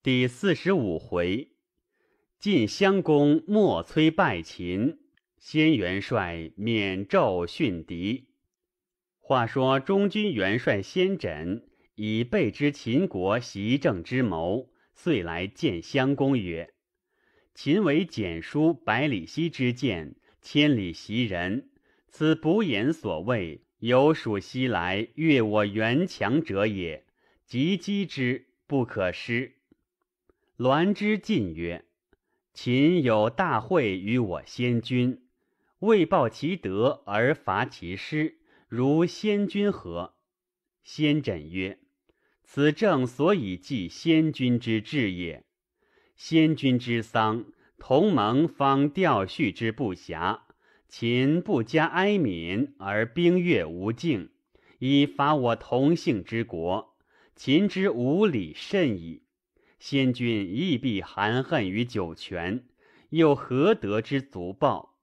第四十五回，晋襄公莫催败秦，先元帅免胄逊敌。话说中军元帅先轸以备知秦国袭郑之谋，遂来见襄公曰：“秦为简书百里奚之见，千里袭人，此不言所谓有属西来越我垣强者也，及击之，不可失。”栾之进曰：“秦有大会于我先君，为报其德而伐其师，如先君何？”先轸曰：“此政所以继先君之志也。先君之丧，同盟方吊恤之不暇，秦不加哀悯而兵越无境，以伐我同姓之国，秦之无礼甚矣。”先君亦必含恨于九泉，又何得之足报？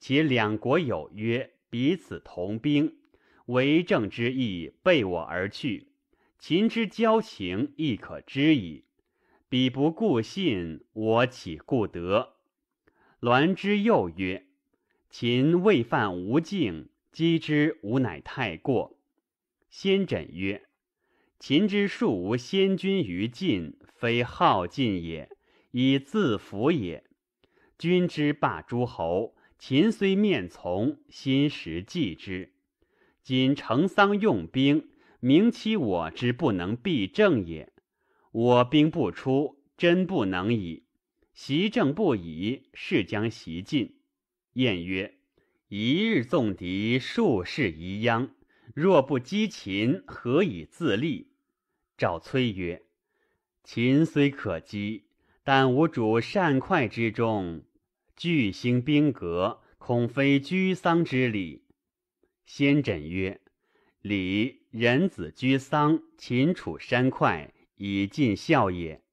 且两国有约，彼此同兵，为政之意背我而去，秦之交情亦可知矣。彼不顾信，我岂顾得？栾之又曰：“秦未犯吾境，击之吾乃太过。”先轸曰：“秦之数无先君于晋。”非好进也，以自服也。君之霸诸侯，秦虽面从，心实计之。今成丧用兵，明其我之不能必正也。我兵不出，真不能矣。习政不以，是将习尽。晏曰：“一日纵敌，数世一殃。若不击秦，何以自立？”赵崔曰。秦虽可击，但吾主善快之中，巨兴兵革，恐非居丧之礼。先轸曰：“礼，人子居丧，秦楚山快，以尽孝也。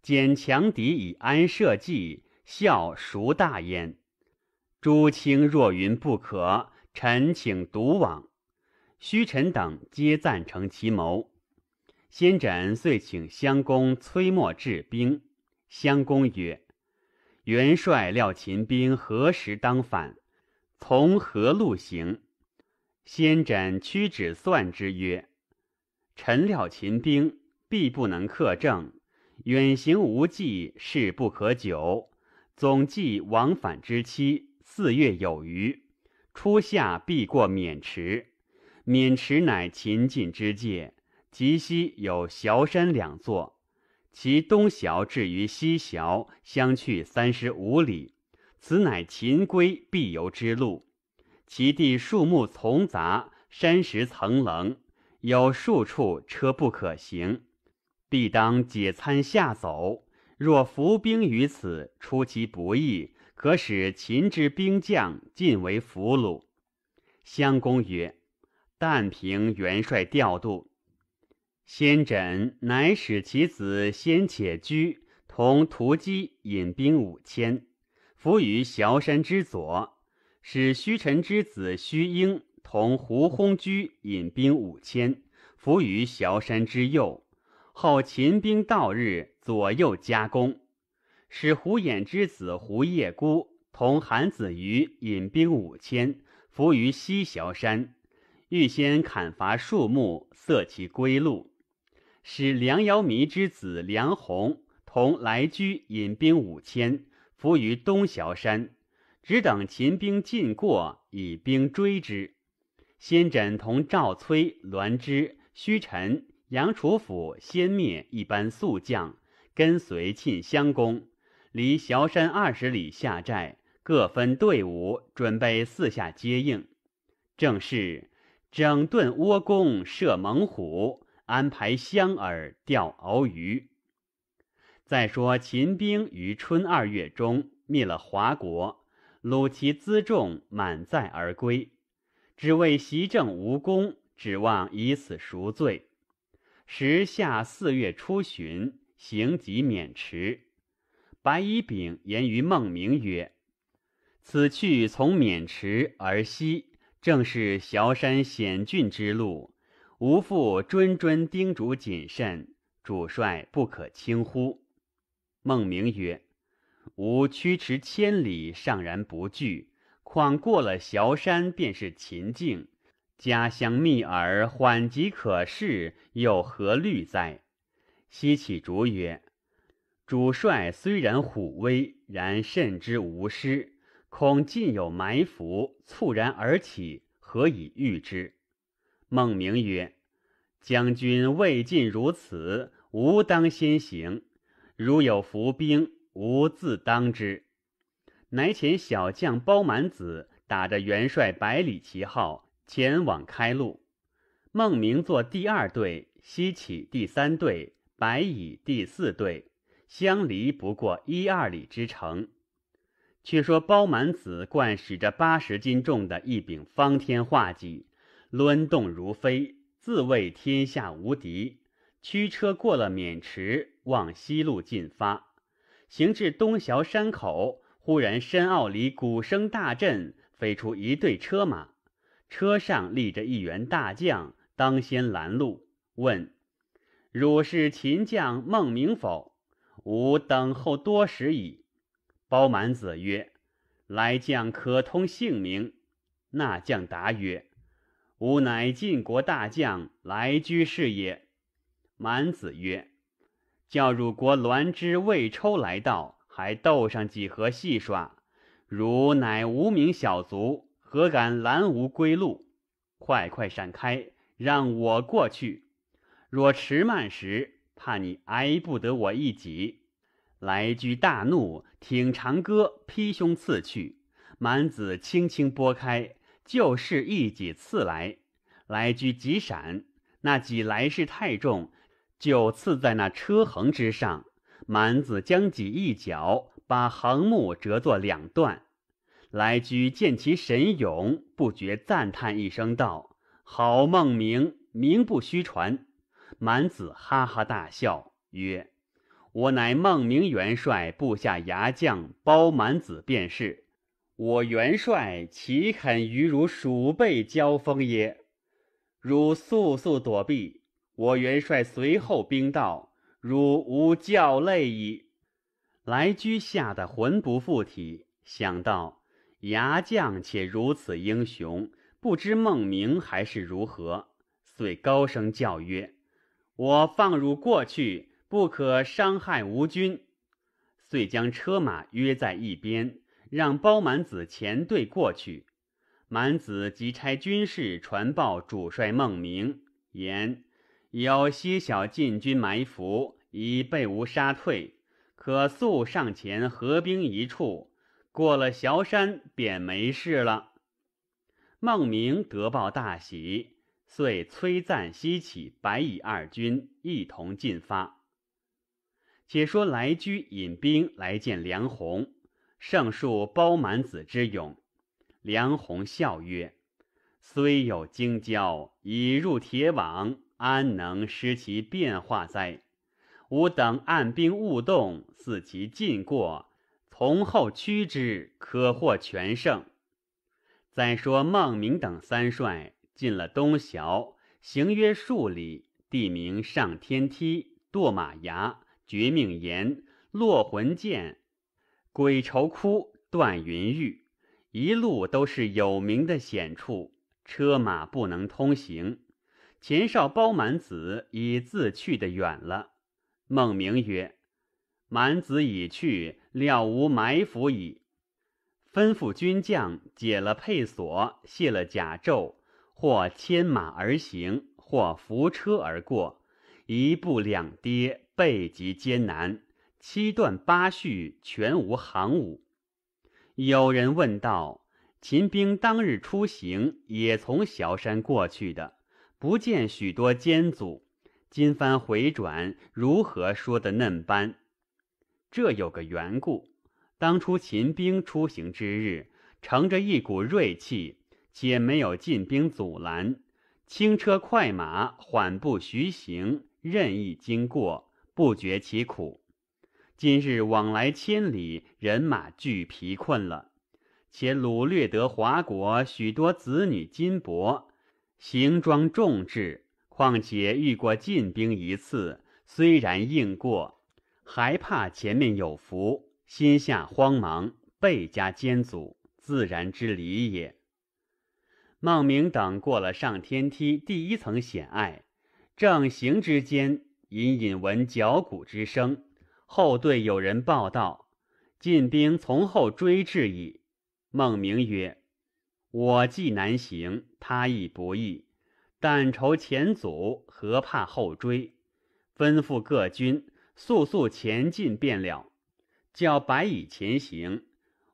兼强敌以安社稷，孝孰大焉？”诸卿若云不可，臣请独往。须臣等皆赞成其谋。先斩遂请襄公催募治兵。襄公曰：“元帅料秦兵何时当反？从何路行？”先斩屈指算之曰：“臣料秦兵必不能克政，远行无计，事不可久。总计往返之期，四月有余。初夏必过渑池，渑池乃秦晋之界。”其西有崤山两座，其东崤至于西崤相去三十五里，此乃秦归必由之路。其地树木丛杂，山石层棱，有数处车不可行，必当解餐下走。若伏兵于此，出其不意，可使秦之兵将尽为俘虏。襄公曰：“但凭元帅调度。”先轸乃使其子先且居同屠鸡引兵五千，伏于崤山之左；使虚臣之子虚婴同胡轰居引兵五千，伏于崤山之右。后秦兵到日，左右夹攻；使胡衍之子胡业孤同韩子瑜引兵五千，伏于西崤山，预先砍伐树木，塞其归路。使梁尧弥之子梁鸿同来居引兵五千，伏于东崤山，只等秦兵进过，以兵追之。先轸同赵崔、栾之、虚臣、杨楚甫先灭一班宿将，跟随沁襄公，离崤山二十里下寨，各分队伍准备四下接应。正是整顿窝弓射猛虎。安排湘饵钓鳌鱼。再说秦兵于春二月中灭了华国，鲁其辎重满载而归，只为袭政无功，指望以此赎罪。时夏四月初旬，行即渑池。白乙丙言于孟明曰：“此去从渑池而西，正是崤山险峻之路。”吾父谆谆叮嘱谨慎，主帅不可轻忽。孟明曰：“吾驱驰千里，尚然不惧，况过了崤山便是秦境，家乡密耳，缓急可恃，又何虑哉？”西启竹曰：“主帅虽然虎威，然甚之无失，恐尽有埋伏，猝然而起，何以御之？”孟明曰：“将军未尽如此，吾当先行。如有伏兵，吾自当之。”乃遣小将包满子打着元帅百里旗号前往开路。孟明做第二队，西起第三队，白乙第四队，相离不过一二里之城。却说包满子惯使着八十斤重的一柄方天画戟。抡动如飞，自谓天下无敌。驱车过了渑池，往西路进发。行至东崤山口，忽然山坳里鼓声大震，飞出一队车马，车上立着一员大将，当先拦路，问：“汝是秦将孟明否？”吾等候多时矣。包满子曰：“来将可通姓名？”那将答曰：吾乃晋国大将来居是也。蛮子曰：“叫汝国栾之、魏抽来到，还斗上几何戏耍。汝乃无名小卒，何敢拦吾归路？快快闪开，让我过去。若迟慢时，怕你挨不得我一戟。”来居大怒，挺长戈劈胸刺去，蛮子轻轻拨开。就是一戟刺来，来居急闪，那戟来势太重，就刺在那车横之上。蛮子将戟一脚把横木折作两段。来居见其神勇，不觉赞叹一声，道：“好孟明，名不虚传。”蛮子哈哈大笑，曰：“我乃孟明元帅部下牙将包蛮子，便是。”我元帅岂肯与汝鼠辈交锋也？汝速速躲避！我元帅随后兵到，汝无叫累矣！来居吓得魂不附体，想到牙将且如此英雄，不知孟明还是如何，遂高声叫曰：“我放汝过去，不可伤害吴军。”遂将车马约在一边。让包满子前队过去，满子即差军士传报主帅孟明，言：有西小禁军埋伏，已被吾杀退，可速上前合兵一处。过了崤山，便没事了。孟明得报，大喜，遂催赞西起白乙二军一同进发。且说来居引兵来见梁鸿，胜数包满子之勇，梁鸿笑曰：“虽有荆骄，已入铁网，安能失其变化哉？吾等按兵勿动，似其进过，从后驱之，可获全胜。”再说孟明等三帅进了东峡，行约数里，地名上天梯、堕马崖、绝命岩、落魂涧。鬼愁窟、断云峪，一路都是有名的险处，车马不能通行。前哨包满子已自去得远了。孟明曰：“满子已去，料无埋伏矣。”吩咐军将解了配索，卸了甲胄，或牵马而行，或扶车而过，一步两跌，背极艰难。七断八续，全无行伍。有人问道：“秦兵当日出行，也从小山过去的，不见许多艰阻。今番回转，如何说的嫩般？”这有个缘故：当初秦兵出行之日，乘着一股锐气，且没有进兵阻拦，轻车快马，缓步徐行，任意经过，不觉其苦。今日往来千里，人马俱疲困了，且掳掠得华国许多子女金帛，行装重至。况且遇过禁兵一次，虽然应过，还怕前面有伏，心下慌忙，倍加艰阻，自然之理也。孟明等过了上天梯第一层险隘，正行之间，隐隐闻脚骨之声。后队有人报道，晋兵从后追至矣。孟明曰：“我计难行，他亦不易。但愁前阻，何怕后追？吩咐各军速速前进，便了。叫白蚁前行，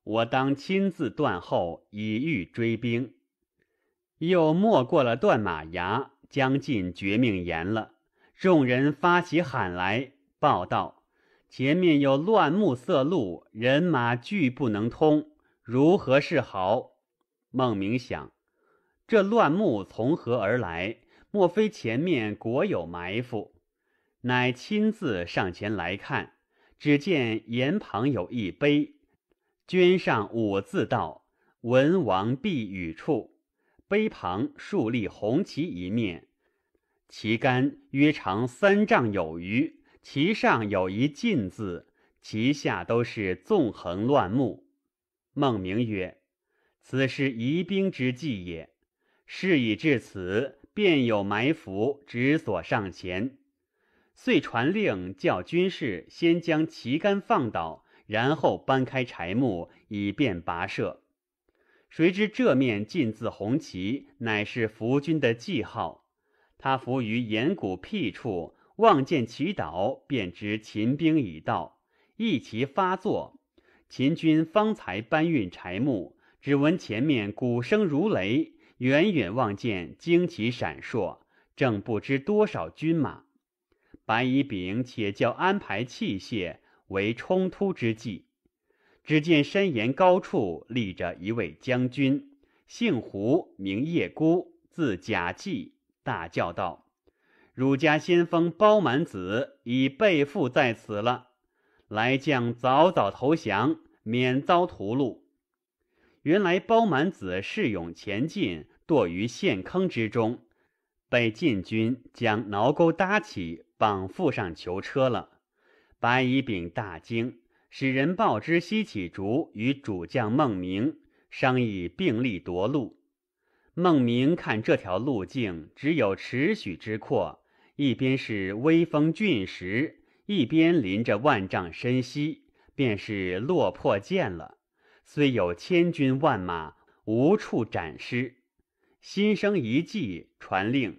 我当亲自断后，以御追兵。又没过了断马崖，将近绝命岩了。众人发起喊来，报道。”前面有乱木塞路，人马俱不能通，如何是好？孟明想：这乱木从何而来？莫非前面果有埋伏？乃亲自上前来看，只见岩旁有一碑，镌上五字道：“文王避雨处。”碑旁竖立红旗一面，旗杆约长三丈有余。其上有一“进”字，其下都是纵横乱木。孟明曰：“此是疑兵之计也。事已至此，便有埋伏，只所上前，遂传令叫军士先将旗杆放倒，然后搬开柴木，以便跋涉。谁知这面“进”字红旗乃是伏军的记号，他伏于岩谷僻处。”望见祈祷，便知秦兵已到，一齐发作。秦军方才搬运柴木，只闻前面鼓声如雷，远远望见旌旗闪烁，正不知多少军马。白乙丙且叫安排器械，为冲突之计。只见山岩高处立着一位将军，姓胡，名叶孤，字贾季，大叫道。儒家先锋包满子已被缚在此了，来将早早投降，免遭屠戮。原来包满子恃勇前进，堕于陷坑之中，被晋军将挠钩搭起，绑缚上囚车了。白乙丙大惊，使人报知西起竹与主将孟明，商议并力夺路。孟明看这条路径只有尺许之阔。一边是威风峻石，一边临着万丈深溪，便是落魄见了。虽有千军万马，无处展师，心生一计，传令：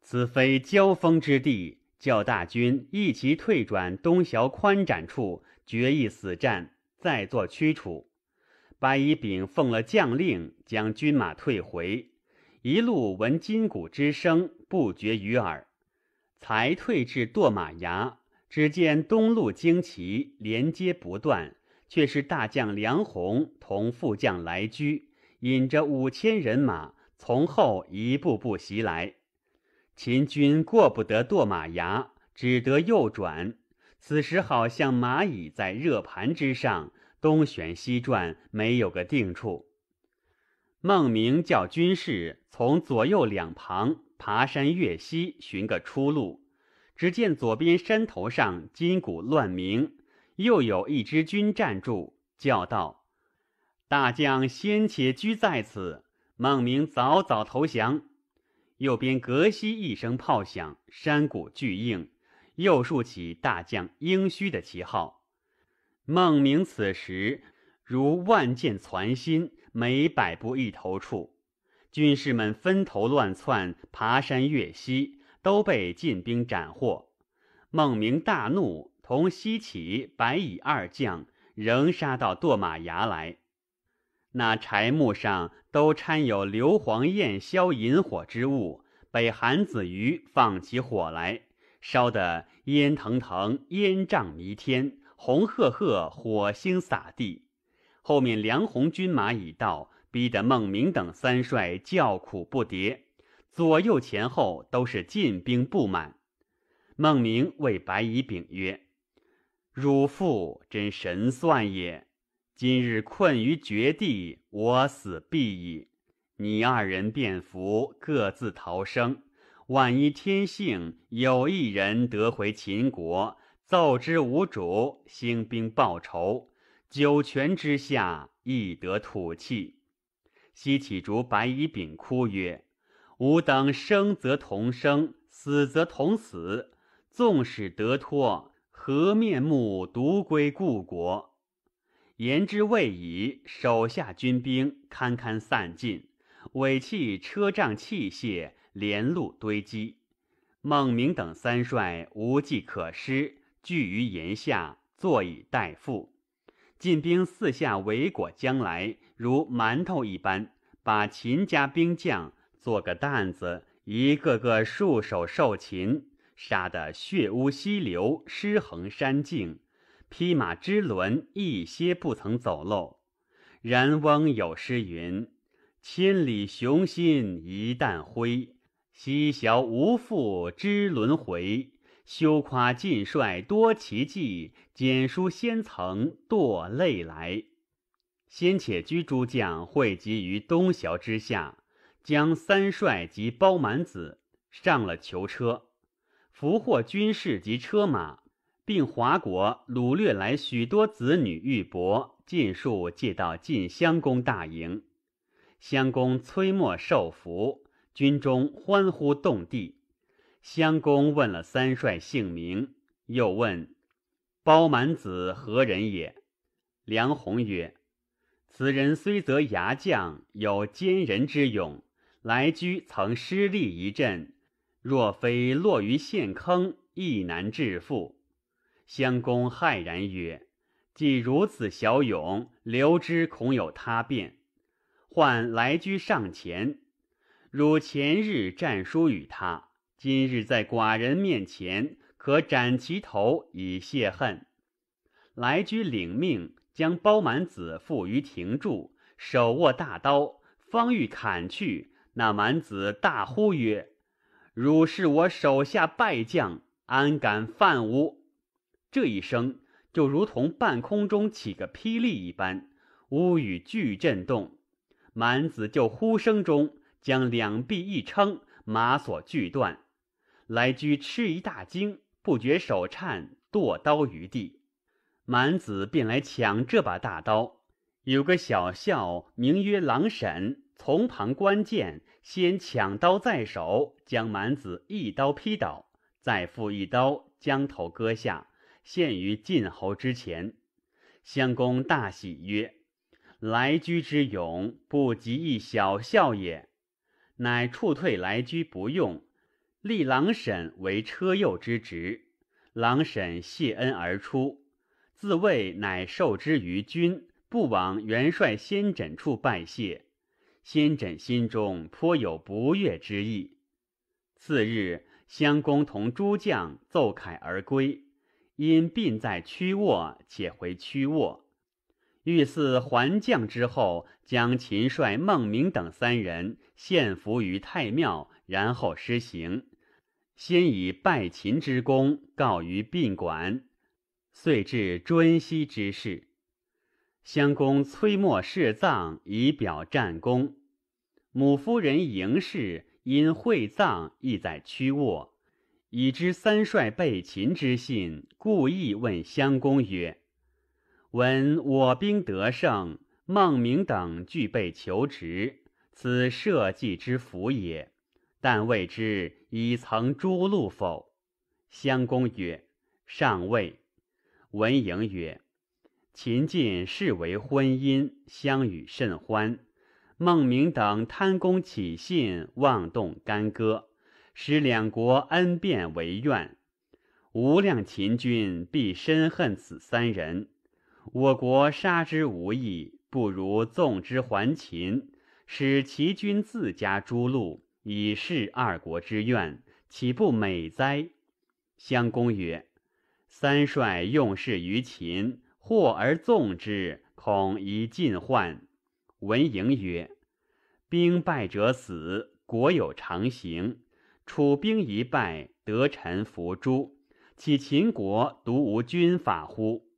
此非交锋之地，叫大军一齐退转东崤宽展处，决一死战，再作驱楚。白乙丙奉了将令，将军马退回，一路闻金鼓之声不绝于耳。才退至堕马崖，只见东路旌旗连接不断，却是大将梁鸿同副将来居，引着五千人马从后一步步袭来。秦军过不得堕马崖，只得右转。此时好像蚂蚁在热盘之上东旋西转，没有个定处。孟明叫军士从左右两旁。爬山越溪，寻个出路。只见左边山头上金鼓乱鸣，又有一支军站住，叫道：“大将先且居在此。”孟明早早投降。右边隔西一声炮响，山谷巨应，又竖起大将应虚的旗号。孟明此时如万箭攒心，每百步一头处。军士们分头乱窜，爬山越溪，都被晋兵斩获。孟明大怒，同西岐、白蚁二将，仍杀到堕马崖来。那柴木上都掺有硫磺焰硝引火之物，被韩子瑜放起火来，烧得烟腾腾，烟瘴弥天，红赫赫，火星洒地。后面梁红军马已到。逼得孟明等三帅叫苦不迭，左右前后都是进兵不满。孟明为白乙丙曰：“汝父真神算也！今日困于绝地，我死必矣。你二人便服各自逃生，万一天幸有一人得回秦国，奏之无主，兴兵报仇，九泉之下亦得吐气。”西启竹白衣丙哭曰：“吾等生则同生，死则同死。纵使得脱，何面目独归故国？”言之未已，手下军兵堪堪散尽，尾气车仗器械，连路堆积。孟明等三帅无计可施，聚于檐下，坐以待复。进兵四下围裹将来，如馒头一般，把秦家兵将做个担子，一个个束手受擒，杀得血污溪流，尸横山径，匹马之轮一些不曾走漏。然翁有诗云：“千里雄心一旦灰，西晓无复知轮回。”休夸晋帅多奇计，简书先曾堕泪来。先且居诸将汇集于东桥之下，将三帅及包蛮子上了囚车，俘获军士及车马，并华国掳掠来许多子女玉帛，尽数借到晋襄公大营。襄公催末受俘，军中欢呼动地。襄公问了三帅姓名，又问包满子何人也。梁鸿曰：“此人虽则牙将，有坚人之勇。来居曾失利一阵，若非落于陷坑，亦难致富。”襄公骇然曰：“既如此小勇，留之恐有他变。唤来居上前，汝前日战书与他。”今日在寡人面前，可斩其头以泄恨。来居领命，将包满子缚于亭柱，手握大刀，方欲砍去。那满子大呼曰：“汝是我手下败将，安敢犯吾？”这一声就如同半空中起个霹雳一般，屋宇俱震动。满子就呼声中将两臂一撑，马索锯断。来居吃一大惊，不觉手颤，剁刀于地。蛮子便来抢这把大刀，有个小校名曰狼婶，从旁观见，先抢刀在手，将蛮子一刀劈倒，再复一刀将头割下，献于晋侯之前。襄公大喜曰：“来居之勇不及一小校也，乃黜退来居不用。”立郎婶为车右之职，郎婶谢恩而出，自谓乃受之于君，不往元帅先诊处拜谢。先诊心中颇有不悦之意。次日，襄公同诸将奏凯而归，因病在屈沃，且回屈沃。欲似还将之后，将秦帅孟明等三人献俘于太庙，然后施行。先以拜秦之功告于殡馆，遂至专西之事。襄公催末侍葬，以表战功。母夫人嬴氏因会葬，亦在屈沃。已知三帅被秦之信，故意问襄公曰：“闻我兵得胜，孟明等俱被求职，此社稷之福也。”但未知已曾诛戮否？襄公曰：“尚未。”文嬴曰：“秦晋视为婚姻，相与甚欢。孟明等贪功起信，妄动干戈，使两国恩变为怨。无量秦君必深恨此三人，我国杀之无益，不如纵之还秦，使其君自家诛戮。”以示二国之怨，岂不美哉？襄公曰：“三帅用事于秦，祸而纵之，恐贻尽患。”文嬴曰：“兵败者死，国有常刑。楚兵一败，得臣服诛。岂秦国独无军法乎？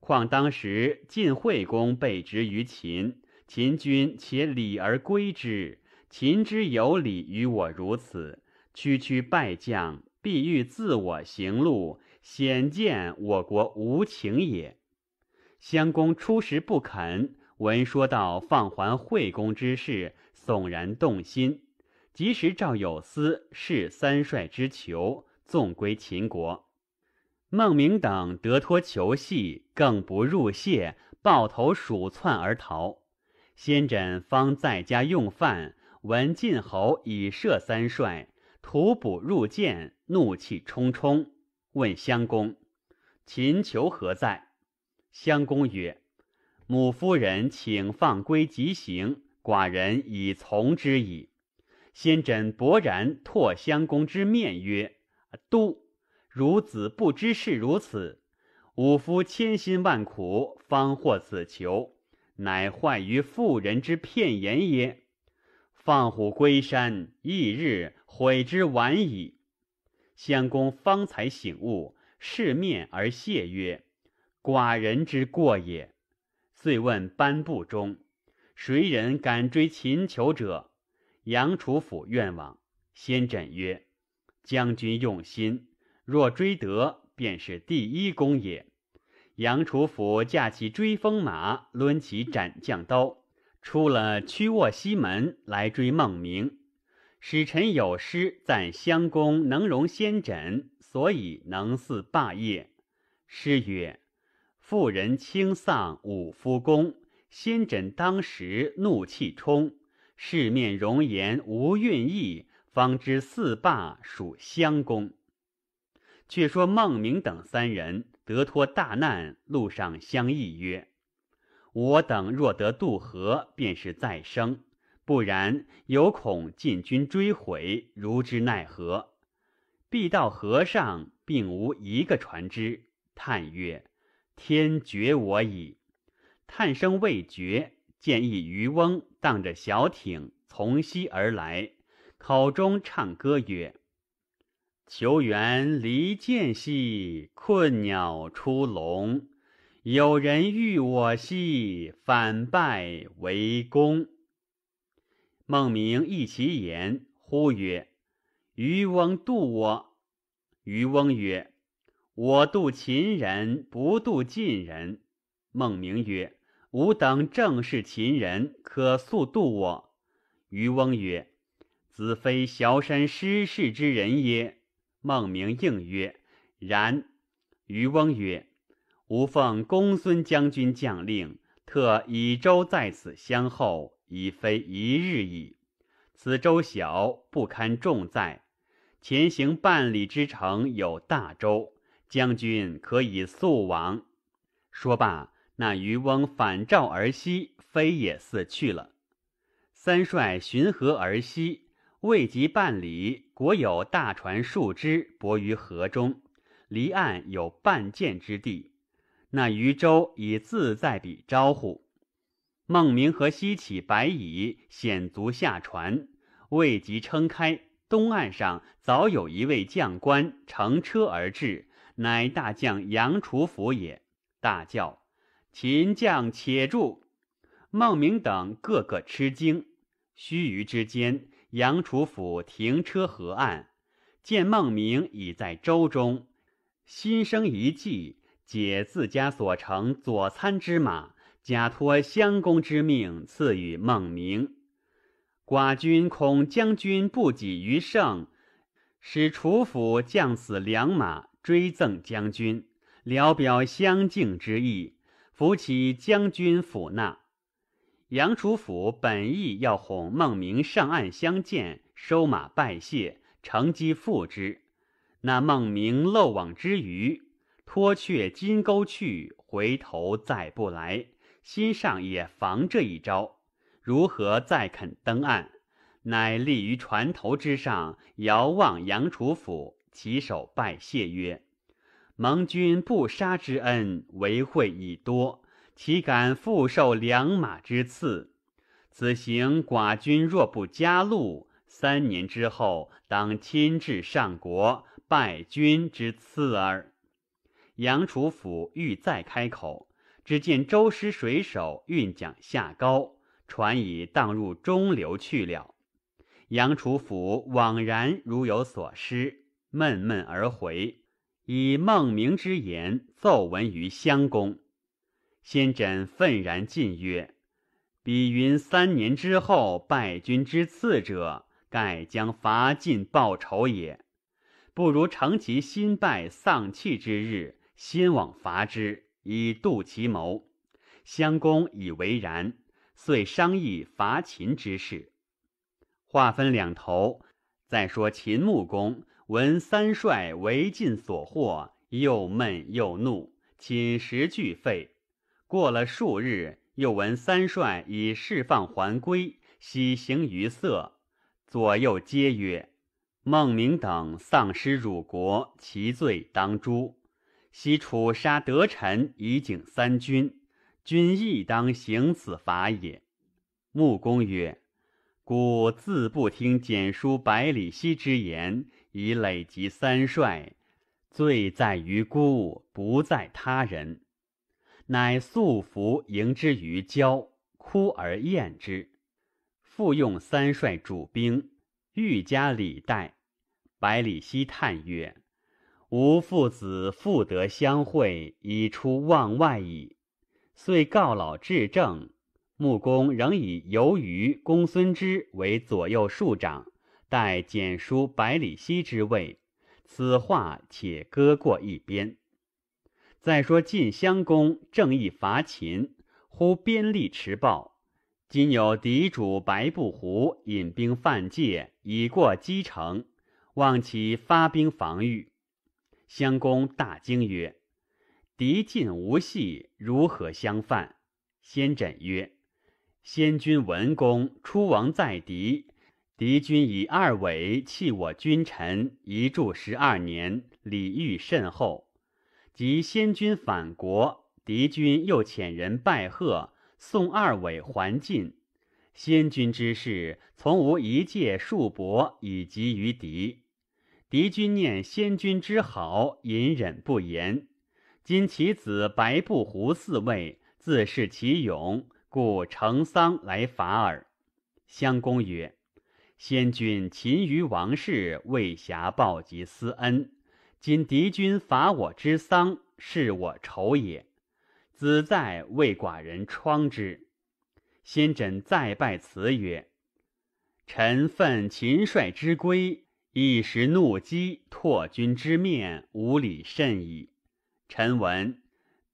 况当时晋惠公被执于秦，秦军且礼而归之。”秦之有礼于我如此，区区败将，必欲自我行路，显见我国无情也。襄公初时不肯，闻说到放还惠公之事，悚然动心，及时召有司释三帅之囚，纵归秦国。孟明等得脱囚系，更不入谢，抱头鼠窜而逃。先轸方在家用饭。闻晋侯以射三帅，徒步入见，怒气冲冲，问襄公：“秦囚何在？”襄公曰：“母夫人请放归即行，寡人已从之矣。”先轸勃然拓襄公之面曰：“都，孺子不知是如此，吾夫千辛万苦方获此囚，乃坏于妇人之片言也。”放虎归山，一日悔之晚矣。襄公方才醒悟，是面而谢曰：“寡人之过也。”遂问班部中，谁人敢追秦囚者？杨楚府愿往。先轸曰：“将军用心，若追得，便是第一功也。”杨楚府驾起追风马，抡起斩将刀。出了曲沃西门来追孟明，使臣有诗赞襄公能容先轸，所以能嗣霸业。诗曰：“妇人轻丧五夫公，先轸当时怒气冲。世面容颜无韵意，方知四霸属襄公。”却说孟明等三人得脱大难，路上相议曰。我等若得渡河，便是再生；不然，有恐晋军追毁，如之奈何？必到河上，并无一个船只。叹曰：“天绝我矣！”叹声未绝，见一渔翁荡着小艇从西而来，口中唱歌曰：“求援离间兮，困鸟出笼。”有人欲我兮，反败为功。孟明异其言，呼曰：“渔翁渡我。”渔翁曰：“我渡秦人，不渡晋人。”孟明曰：“吾等正是秦人，可速渡我。”渔翁曰：“子非崤山失事之人也。”孟明应曰：“然。”渔翁曰。吾奉公孙将军将令，特以舟在此相候，已非一日矣。此舟小，不堪重载。前行半里之城有大舟，将军可以速往。说罢，那渔翁返棹而西，飞也似去了。三帅巡河而西，未及半里，果有大船数只泊于河中，离岸有半箭之地。那渔舟已自在彼招呼，孟明和西起白蚁险足下船，未及撑开，东岸上早有一位将官乘车而至，乃大将杨楚府也，大叫：“秦将且住！”孟明等个个吃惊。须臾之间，杨楚府停车河岸，见孟明已在舟中，心生一计。解自家所乘左参之马，假托襄公之命，赐予孟明。寡君恐将军不己于胜，使楚府将此良马追赠将军，聊表相敬之意。扶起将军府纳。杨楚府本意要哄孟明上岸相见，收马拜谢，乘机负之。那孟明漏网之鱼。脱却金钩去，回头再不来。心上也防这一招，如何再肯登岸？乃立于船头之上，遥望杨楚府，起手拜谢曰：“盟军不杀之恩，为惠已多，岂敢复受良马之赐？此行寡君若不加禄，三年之后当亲至上国，拜君之赐耳。”杨楚甫欲再开口，只见周师水手运桨下高，船已荡入中流去了。杨楚甫惘然如有所失，闷闷而回，以孟明之言奏闻于襄公。先轸愤然进曰：“彼云三年之后败军之次者，盖将伐晋报仇也，不如乘其新败丧气之日。”先往伐之，以度其谋。襄公以为然，遂商议伐秦之事。话分两头。再说秦穆公闻三帅为晋所获，又闷又怒，寝食俱废。过了数日，又闻三帅已释放还归，喜形于色。左右皆曰：“孟明等丧失辱国，其罪当诛。”西楚杀德臣以警三军，君亦当行此法也。穆公曰：“孤自不听简书百里奚之言，以累及三帅，罪在于孤，不在他人。乃素服迎之于郊，哭而厌之，复用三帅主兵，欲加礼待。百里奚叹曰。”吾父子复得相会，已出望外矣。遂告老致政。穆公仍以游于公孙之为左右庶长，待简书百里奚之位。此话且搁过一边。再说晋襄公正议伐秦，忽边吏持报：今有敌主白布狐引兵犯界，已过基城，望其发兵防御。襄公大惊曰：“敌进无隙，如何相犯？”先轸曰：“先君文公出亡在敌，敌军以二尾弃我君臣，一住十二年，礼遇甚厚。及先君返国，敌军又遣人拜贺，送二尾还晋。先君之事，从无一介数伯以及于敌。”敌军念先君之好，隐忍不言。今其子白布胡四位，自恃其勇，故乘丧来伐耳。襄公曰：“先君勤于王室，未暇报及私恩。今敌军伐我之丧，是我仇也。子在，为寡人疮之。”先轸再拜辞曰：“臣奉秦帅之归。”一时怒击拓军之面无礼甚矣。臣闻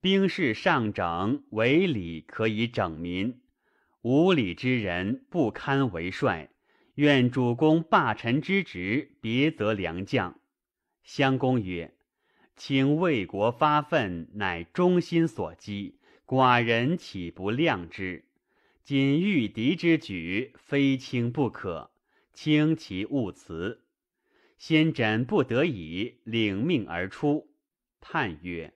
兵势上整，为礼可以整民；无礼之人不堪为帅。愿主公罢臣之职，别择良将。襄公曰：“卿为国发愤，乃忠心所积，寡人岂不谅之？仅御敌之举，非卿不可，卿其勿辞。”先轸不得已，领命而出，叹曰：“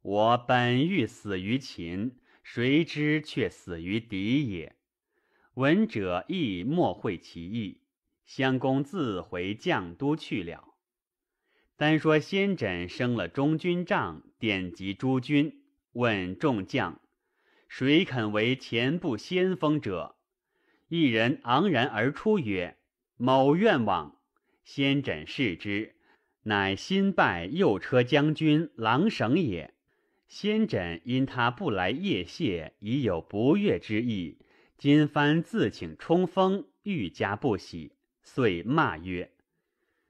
我本欲死于秦，谁知却死于敌也。”闻者亦莫会其意。襄公自回绛都去了。单说先轸升了中军帐，点籍诸军，问众将：“谁肯为前部先锋者？”一人昂然而出曰：“某愿往。”先诊视之，乃新拜右车将军郎省也。先诊因他不来夜谢，已有不悦之意。今番自请冲锋，愈加不喜，遂骂曰：“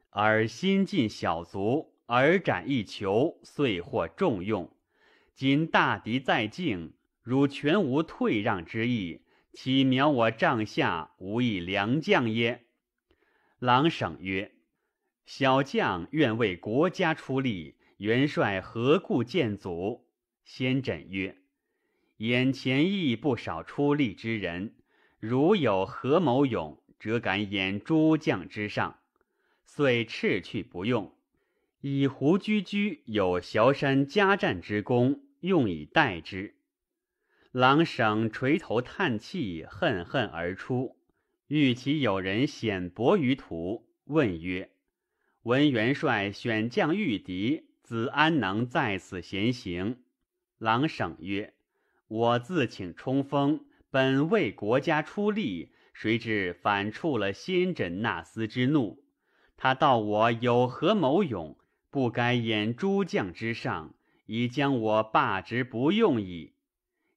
而新进小卒，而斩一囚，遂获重用。今大敌在境，汝全无退让之意，岂苗我帐下无一良将耶？”郎省曰：“小将愿为国家出力，元帅何故见阻？”先轸曰：“眼前亦不少出力之人，如有何某勇，辄敢掩诸将之上，遂斥去不用。以胡居居有崤山加战之功，用以待之。”郎省垂头叹气，恨恨而出。欲其有人显伯于途，问曰：“闻元帅选将御敌，子安能在此闲行？”郎省曰：“我自请冲锋，本为国家出力，谁知反触了先轸那厮之怒？他道我有何谋勇，不该掩诸将之上，已将我罢职不用矣。”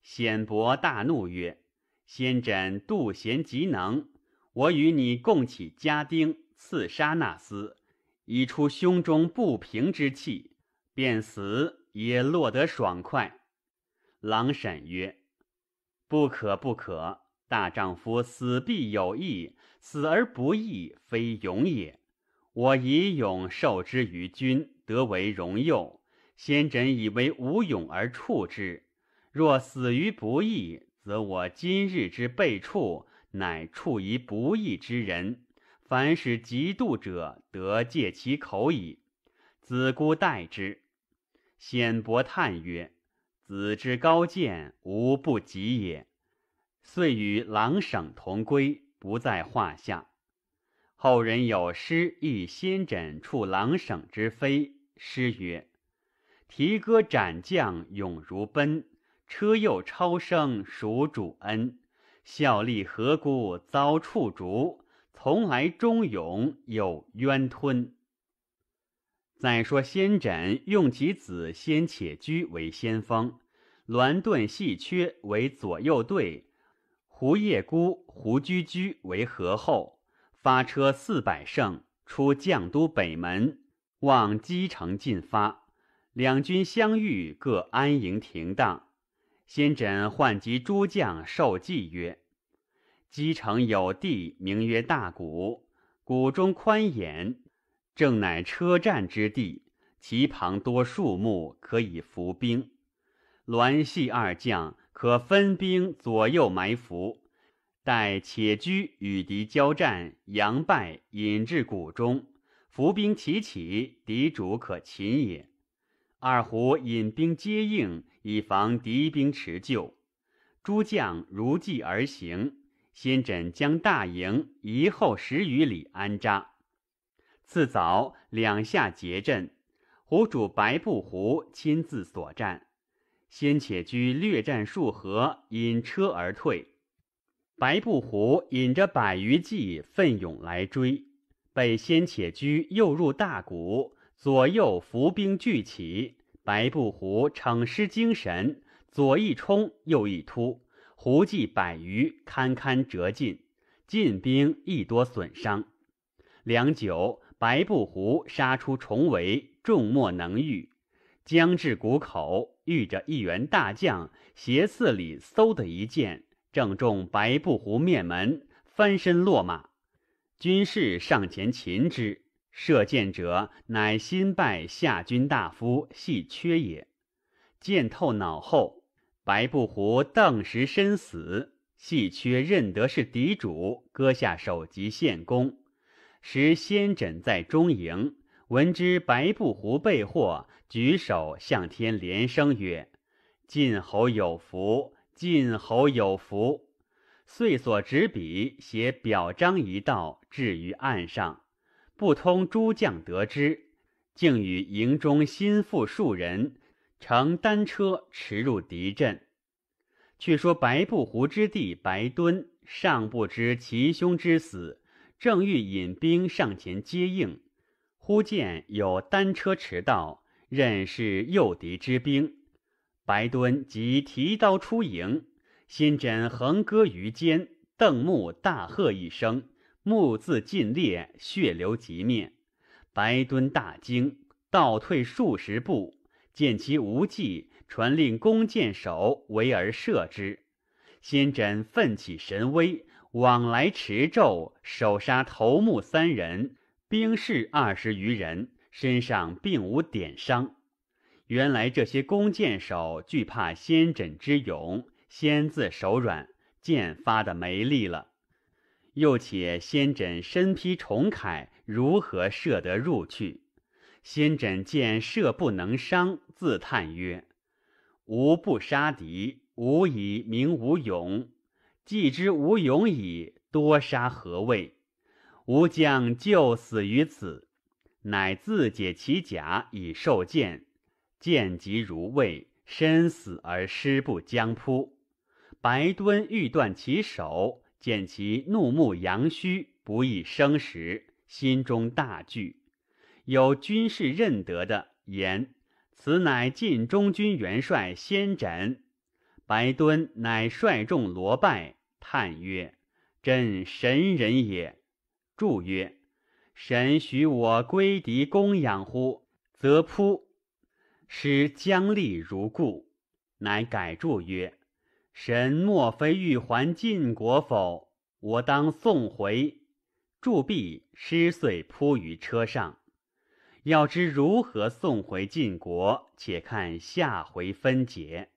显伯大怒曰：“先轸妒贤极能。”我与你共起家丁刺杀那厮，以出胸中不平之气，便死也落得爽快。郎婶曰：“不可不可，大丈夫死必有义，死而不义非勇也。我以勇受之于君，得为荣佑。先诊以为无勇而处之，若死于不义，则我今日之被处。”乃处于不义之人，凡使嫉妒者，得借其口矣。子孤待之。显伯叹曰：“子之高见，无不及也。”遂与郎省同归，不在话下。后人有诗，亦先枕触郎省之非。诗曰：“提戈斩将勇如奔，车右超生孰主恩。”效力何辜遭处逐？从来忠勇有冤吞。再说先轸用其子先且居为先锋，栾盾、戏缺为左右队，胡业孤、胡居居为和后。发车四百乘，出绛都北门，往基城进发。两军相遇，各安营停当。先诊唤疾诸将，受计曰：“基城有地，名曰大谷，谷中宽严，正乃车站之地。其旁多树木，可以伏兵。栾、系二将可分兵左右埋伏，待且居与敌交战，佯败引至谷中，伏兵齐起，敌主可擒也。”二胡引兵接应，以防敌兵持救。诸将如计而行，先轸将大营移后十余里安扎。次早两下结阵，胡主白布胡亲自所战。先且居略战数合，引车而退。白布胡引着百余骑奋勇来追，被先且居诱入大谷。左右伏兵聚起，白布胡逞失精神，左一冲，右一突，胡骑百余，堪堪折尽。晋兵亦多损伤。良久，白布胡杀出重围，众莫能御。将至谷口，遇着一员大将，斜刺里嗖的一箭，正中白布胡面门，翻身落马。军士上前擒之。射箭者乃新拜下军大夫系缺也，箭透脑后，白布胡顿时身死。系缺认得是敌主，割下首级献功。时先诊在中营，闻之，白布胡被获，举手向天连声曰：“晋侯有福，晋侯有福！”遂所执笔写表彰一道，置于案上。不通诸将得知，竟与营中心腹数人乘单车驰入敌阵。却说白布湖之地，白墩尚不知其兄之死，正欲引兵上前接应，忽见有单车驰到，认是诱敌之兵。白墩即提刀出营，心枕横戈于肩，瞪目大喝一声。目自尽裂，血流及面。白蹲大惊，倒退数十步，见其无计，传令弓箭手围而射之。先轸奋起神威，往来驰骤，手杀头目三人，兵士二十余人，身上并无点伤。原来这些弓箭手惧怕先轸之勇，先自手软，箭发的没力了。又且先轸身披重铠，如何射得入去？先轸见射不能伤，自叹曰：“吾不杀敌，吾以名无勇。既知无勇矣，多杀何谓？吾将就死于此。”乃自解其甲以受箭，箭即如卫，身死而尸不将扑。白敦欲断其手。见其怒目阳虚，不易生食，心中大惧。有军事认得的，言：“此乃晋中军元帅先轸。”白敦乃率众罗拜，叹曰：“朕神人也。”祝曰：“神许我归敌供养乎？”则扑，使将立如故，乃改祝曰。神莫非欲还晋国否？我当送回。铸币失碎，铺于车上。要知如何送回晋国，且看下回分解。